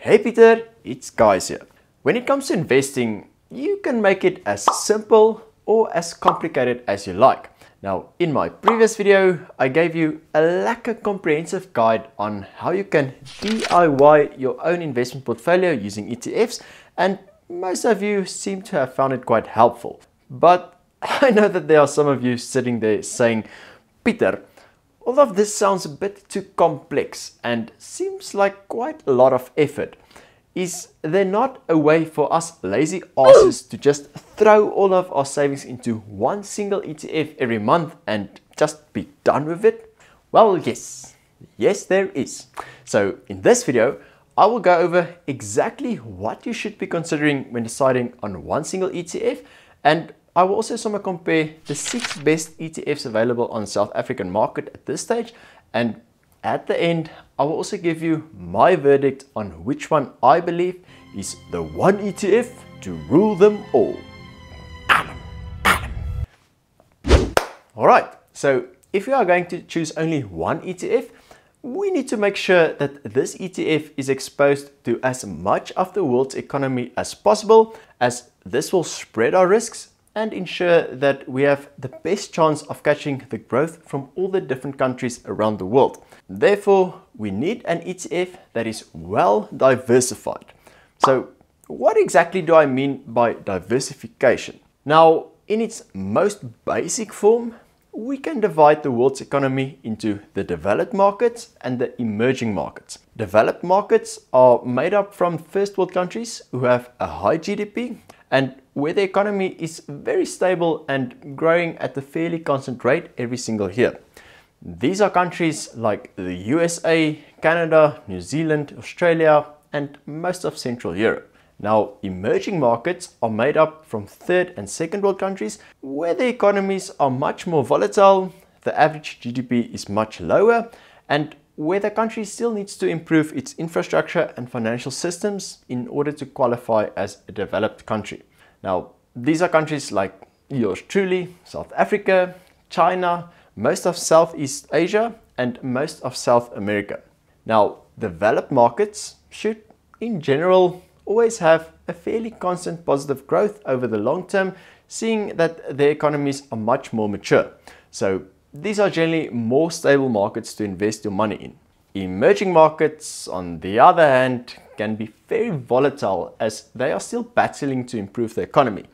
Hey Peter, it's Guys here. When it comes to investing, you can make it as simple or as complicated as you like. Now, in my previous video, I gave you a lack of comprehensive guide on how you can DIY your own investment portfolio using ETFs, and most of you seem to have found it quite helpful. But I know that there are some of you sitting there saying, Peter, all of this sounds a bit too complex and seems like quite a lot of effort. Is there not a way for us lazy asses to just throw all of our savings into one single ETF every month and just be done with it? Well, yes. Yes, there is. So in this video, I will go over exactly what you should be considering when deciding on one single ETF and I will also somewhat compare the six best ETFs available on South African market at this stage and at the end I will also give you my verdict on which one I believe is the one ETF to rule them all. Alright, so if you are going to choose only one ETF, we need to make sure that this ETF is exposed to as much of the world's economy as possible as this will spread our risks and ensure that we have the best chance of catching the growth from all the different countries around the world. Therefore, we need an ETF that is well diversified. So what exactly do I mean by diversification? Now, in its most basic form, we can divide the world's economy into the developed markets and the emerging markets. Developed markets are made up from first world countries who have a high GDP and where the economy is very stable and growing at a fairly constant rate every single year. These are countries like the USA, Canada, New Zealand, Australia, and most of Central Europe. Now, emerging markets are made up from third and second world countries where the economies are much more volatile, the average GDP is much lower, and where the country still needs to improve its infrastructure and financial systems in order to qualify as a developed country. Now, these are countries like yours truly, South Africa, China, most of Southeast Asia, and most of South America. Now, developed markets should, in general, always have a fairly constant positive growth over the long term, seeing that their economies are much more mature. So these are generally more stable markets to invest your money in. Emerging markets, on the other hand, can be very volatile as they are still battling to improve the economy.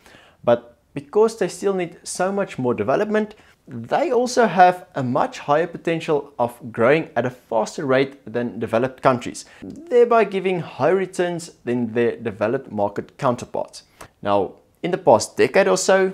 But because they still need so much more development, they also have a much higher potential of growing at a faster rate than developed countries, thereby giving higher returns than their developed market counterparts. Now, in the past decade or so,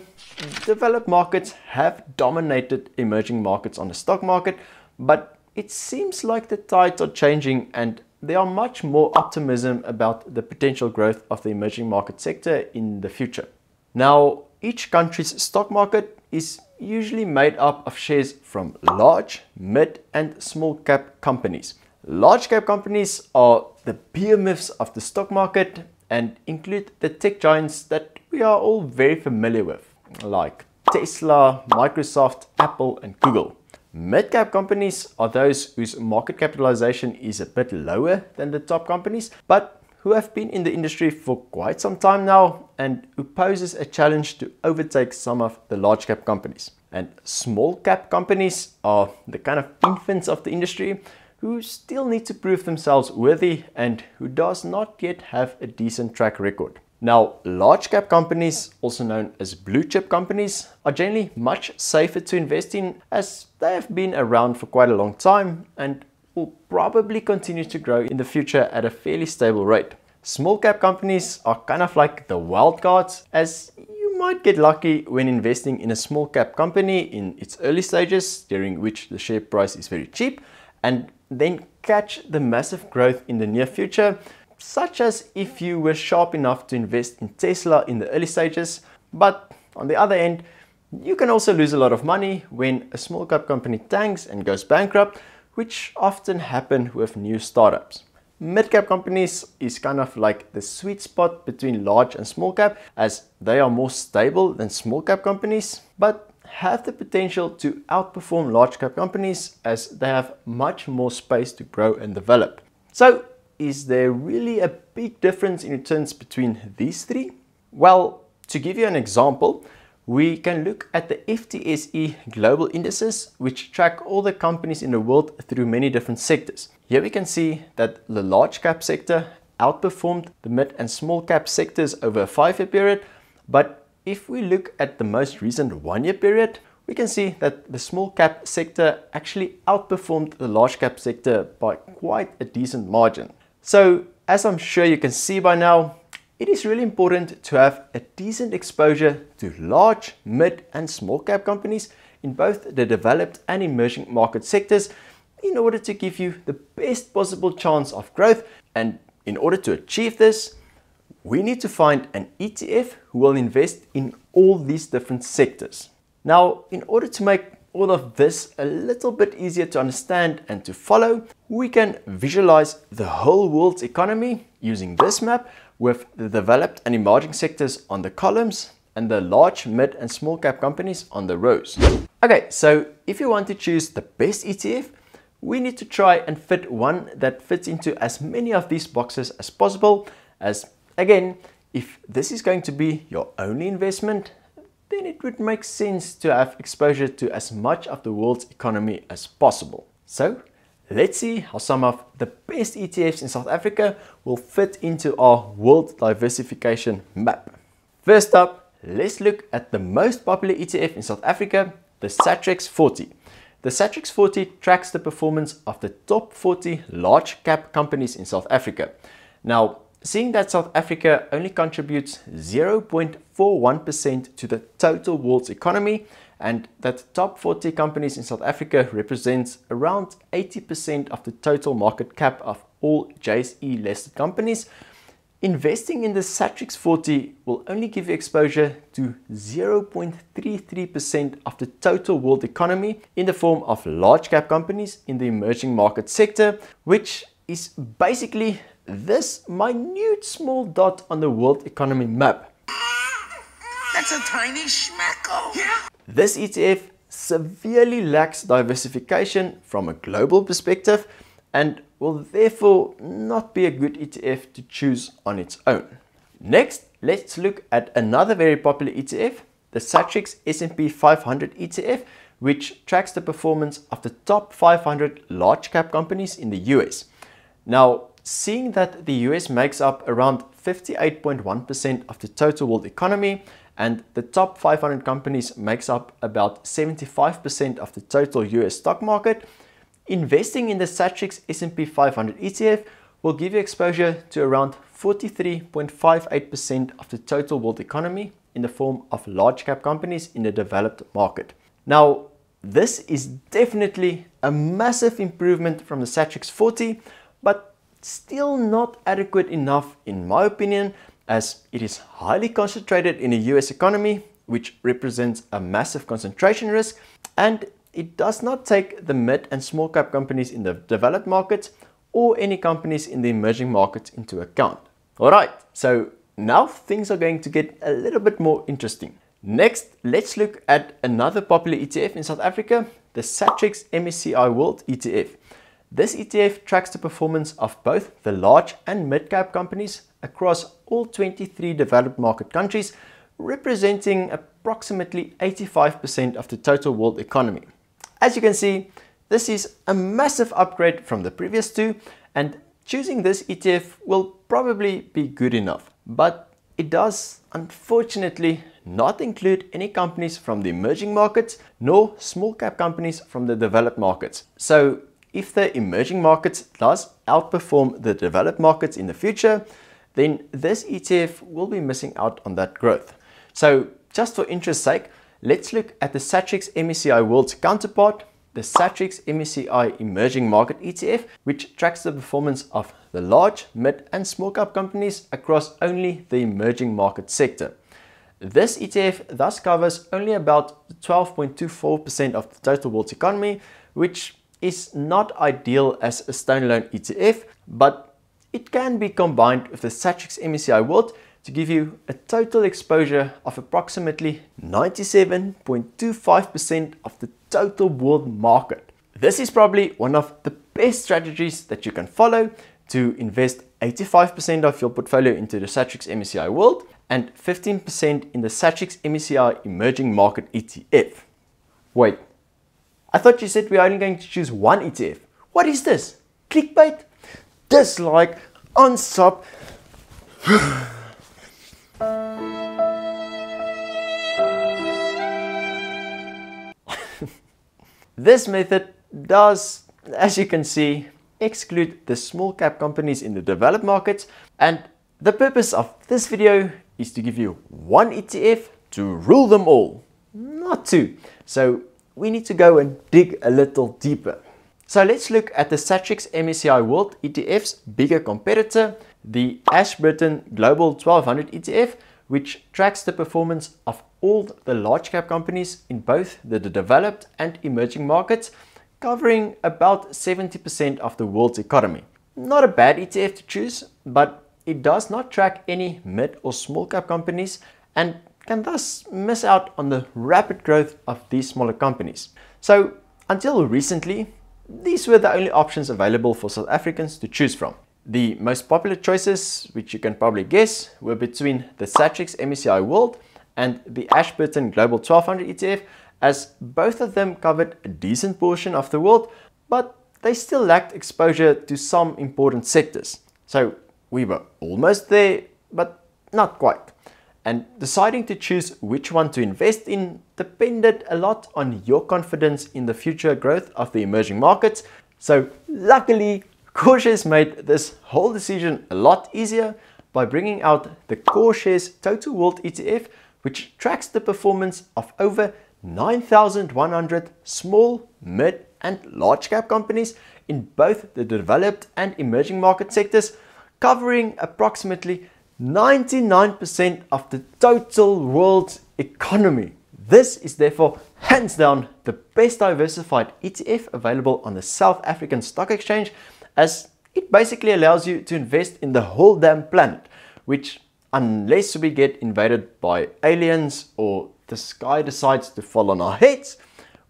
developed markets have dominated emerging markets on the stock market, but it seems like the tides are changing and there are much more optimism about the potential growth of the emerging market sector in the future. Now, each country's stock market is usually made up of shares from large, mid and small cap companies. Large cap companies are the behemoths of the stock market and include the tech giants that we are all very familiar with like Tesla, Microsoft, Apple and Google. Mid-cap companies are those whose market capitalization is a bit lower than the top companies, but who have been in the industry for quite some time now and who poses a challenge to overtake some of the large cap companies. And small cap companies are the kind of infants of the industry who still need to prove themselves worthy and who does not yet have a decent track record. Now, large cap companies, also known as blue chip companies, are generally much safer to invest in as they have been around for quite a long time and will probably continue to grow in the future at a fairly stable rate. Small cap companies are kind of like the wildcards as you might get lucky when investing in a small cap company in its early stages during which the share price is very cheap and then catch the massive growth in the near future such as if you were sharp enough to invest in Tesla in the early stages, but on the other end, you can also lose a lot of money when a small cap company tanks and goes bankrupt, which often happen with new startups. Mid-cap companies is kind of like the sweet spot between large and small cap as they are more stable than small cap companies, but have the potential to outperform large cap companies as they have much more space to grow and develop. So is there really a big difference in returns between these three? Well, to give you an example, we can look at the FTSE global indices, which track all the companies in the world through many different sectors. Here we can see that the large cap sector outperformed the mid and small cap sectors over a five-year period, but if we look at the most recent one-year period, we can see that the small cap sector actually outperformed the large cap sector by quite a decent margin. So as I'm sure you can see by now, it is really important to have a decent exposure to large, mid and small cap companies in both the developed and emerging market sectors in order to give you the best possible chance of growth. And in order to achieve this, we need to find an ETF who will invest in all these different sectors. Now, in order to make all of this a little bit easier to understand and to follow, we can visualize the whole world's economy using this map with the developed and emerging sectors on the columns and the large, mid and small cap companies on the rows. Okay, so if you want to choose the best ETF, we need to try and fit one that fits into as many of these boxes as possible as again, if this is going to be your only investment, then it would make sense to have exposure to as much of the world's economy as possible. So let's see how some of the best ETFs in South Africa will fit into our world diversification map. First up, let's look at the most popular ETF in South Africa, the Satrix 40. The Satrix 40 tracks the performance of the top 40 large cap companies in South Africa. Now, Seeing that South Africa only contributes 0.41% to the total world's economy and that top 40 companies in South Africa represents around 80% of the total market cap of all JSE listed companies, investing in the Satrix 40 will only give you exposure to 0.33% of the total world economy in the form of large cap companies in the emerging market sector, which is basically this minute small dot on the world economy map. That's a tiny schmeckle. Yeah. This ETF severely lacks diversification from a global perspective and will therefore not be a good ETF to choose on its own. Next, let's look at another very popular ETF, the Satrix S&P 500 ETF, which tracks the performance of the top 500 large cap companies in the US. Now, Seeing that the US makes up around 58.1% of the total world economy and the top 500 companies makes up about 75% of the total US stock market, investing in the Satrix S&P 500 ETF will give you exposure to around 43.58% of the total world economy in the form of large cap companies in the developed market. Now, this is definitely a massive improvement from the Satrix 40, but still not adequate enough in my opinion as it is highly concentrated in the US economy which represents a massive concentration risk and it does not take the mid and small cap companies in the developed markets or any companies in the emerging markets into account. Alright, so now things are going to get a little bit more interesting. Next, let's look at another popular ETF in South Africa, the Satrix MSCI World ETF. This ETF tracks the performance of both the large and mid-cap companies across all 23 developed market countries, representing approximately 85% of the total world economy. As you can see, this is a massive upgrade from the previous two and choosing this ETF will probably be good enough. But it does unfortunately not include any companies from the emerging markets nor small cap companies from the developed markets. So if the emerging markets does outperform the developed markets in the future, then this ETF will be missing out on that growth. So just for interest's sake, let's look at the Satrix MSCI World's counterpart, the Satrix MSCI Emerging Market ETF, which tracks the performance of the large, mid and small cap companies across only the emerging market sector. This ETF thus covers only about 12.24% of the total world's economy, which is not ideal as a standalone ETF, but it can be combined with the Satrix MSCI World to give you a total exposure of approximately 97.25% of the total world market. This is probably one of the best strategies that you can follow to invest 85% of your portfolio into the Satrix MSCI World and 15% in the Satrix MSCI Emerging Market ETF. Wait, I thought you said we are only going to choose one ETF. What is this? Clickbait? Dislike, unsub. this method does, as you can see, exclude the small cap companies in the developed markets and the purpose of this video is to give you one ETF to rule them all, not two. So we need to go and dig a little deeper. So let's look at the Satrix MSCI World ETF's bigger competitor, the Ashburton Global 1200 ETF, which tracks the performance of all the large cap companies in both the developed and emerging markets, covering about 70% of the world's economy. Not a bad ETF to choose, but it does not track any mid or small cap companies and can thus miss out on the rapid growth of these smaller companies. So until recently, these were the only options available for South Africans to choose from. The most popular choices, which you can probably guess, were between the Satrix MSCI World and the Ashburton Global 1200 ETF, as both of them covered a decent portion of the world, but they still lacked exposure to some important sectors. So we were almost there, but not quite. And deciding to choose which one to invest in depended a lot on your confidence in the future growth of the emerging markets. So luckily, CoreShares made this whole decision a lot easier by bringing out the CoreShares Total World ETF, which tracks the performance of over 9,100 small, mid and large cap companies in both the developed and emerging market sectors, covering approximately 99% of the total world's economy. This is therefore hands down the best diversified ETF available on the South African Stock Exchange as it basically allows you to invest in the whole damn planet, which unless we get invaded by aliens or the sky decides to fall on our heads,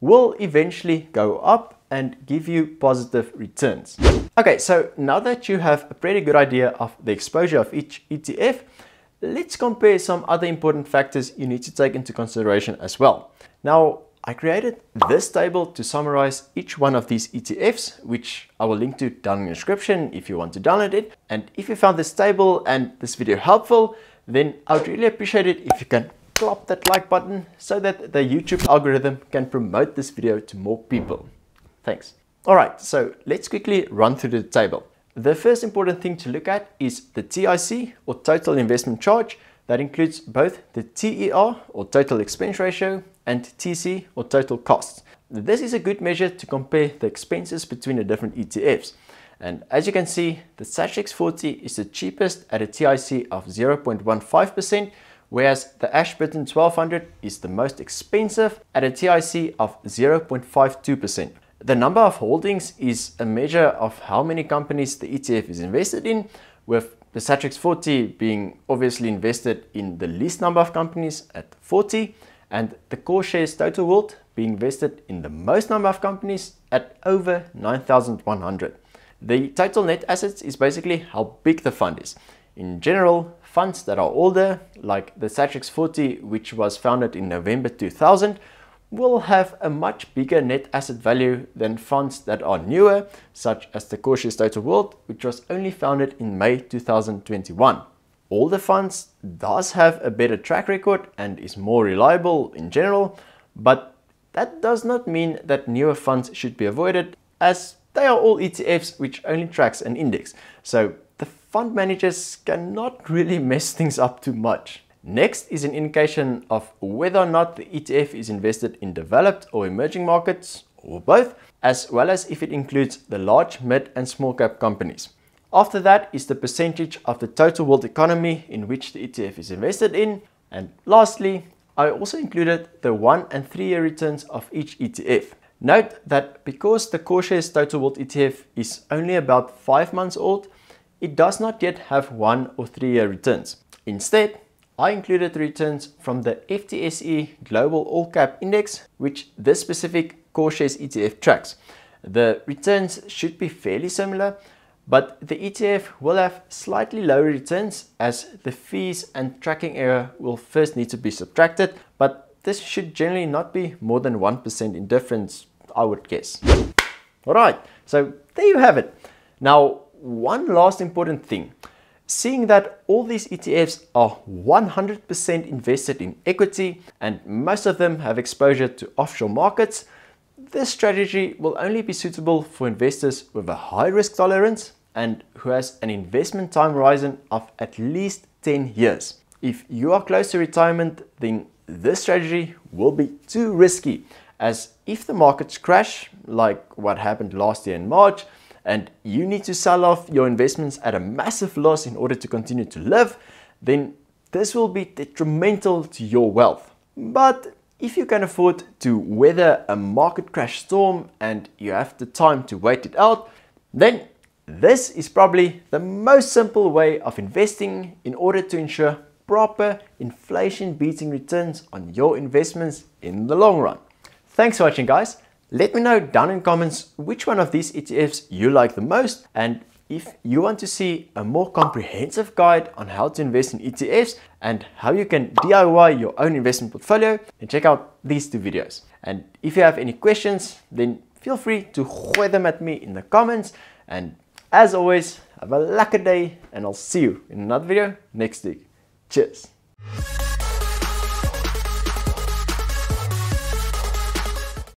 will eventually go up and give you positive returns. Okay, so now that you have a pretty good idea of the exposure of each ETF, let's compare some other important factors you need to take into consideration as well. Now, I created this table to summarize each one of these ETFs, which I will link to down in the description if you want to download it. And if you found this table and this video helpful, then I would really appreciate it if you can clap that like button so that the YouTube algorithm can promote this video to more people. Thanks. All right, so let's quickly run through the table. The first important thing to look at is the TIC or total investment charge that includes both the TER or total expense ratio and TC or total costs. This is a good measure to compare the expenses between the different ETFs. And as you can see, the Sashx 40 is the cheapest at a TIC of 0.15%, whereas the Ashburton 1200 is the most expensive at a TIC of 0.52%. The number of holdings is a measure of how many companies the ETF is invested in, with the Satrix 40 being obviously invested in the least number of companies at 40, and the core shares total world being invested in the most number of companies at over 9,100. The total net assets is basically how big the fund is. In general, funds that are older, like the Satrix 40, which was founded in November 2000, will have a much bigger net asset value than funds that are newer, such as the Cautious Total World, which was only founded in May 2021. All the Funds does have a better track record and is more reliable in general, but that does not mean that newer funds should be avoided as they are all ETFs which only tracks an index. So the fund managers cannot really mess things up too much. Next is an indication of whether or not the ETF is invested in developed or emerging markets or both, as well as if it includes the large, mid and small cap companies. After that is the percentage of the total world economy in which the ETF is invested in. And lastly, I also included the one and three year returns of each ETF. Note that because the CoreShares Total World ETF is only about five months old, it does not yet have one or three year returns. Instead, I included returns from the FTSE Global All Cap Index, which this specific CoreShares ETF tracks. The returns should be fairly similar, but the ETF will have slightly lower returns as the fees and tracking error will first need to be subtracted, but this should generally not be more than 1% in difference, I would guess. All right, so there you have it. Now, one last important thing. Seeing that all these ETFs are 100% invested in equity and most of them have exposure to offshore markets, this strategy will only be suitable for investors with a high risk tolerance and who has an investment time horizon of at least 10 years. If you are close to retirement, then this strategy will be too risky as if the markets crash, like what happened last year in March, and you need to sell off your investments at a massive loss in order to continue to live, then this will be detrimental to your wealth. But if you can afford to weather a market crash storm and you have the time to wait it out, then this is probably the most simple way of investing in order to ensure proper inflation beating returns on your investments in the long run. Thanks for watching guys. Let me know down in comments which one of these ETFs you like the most and if you want to see a more comprehensive guide on how to invest in ETFs and how you can DIY your own investment portfolio, then check out these two videos. And if you have any questions, then feel free to throw them at me in the comments. And as always, have a lucky day and I'll see you in another video next week. Cheers!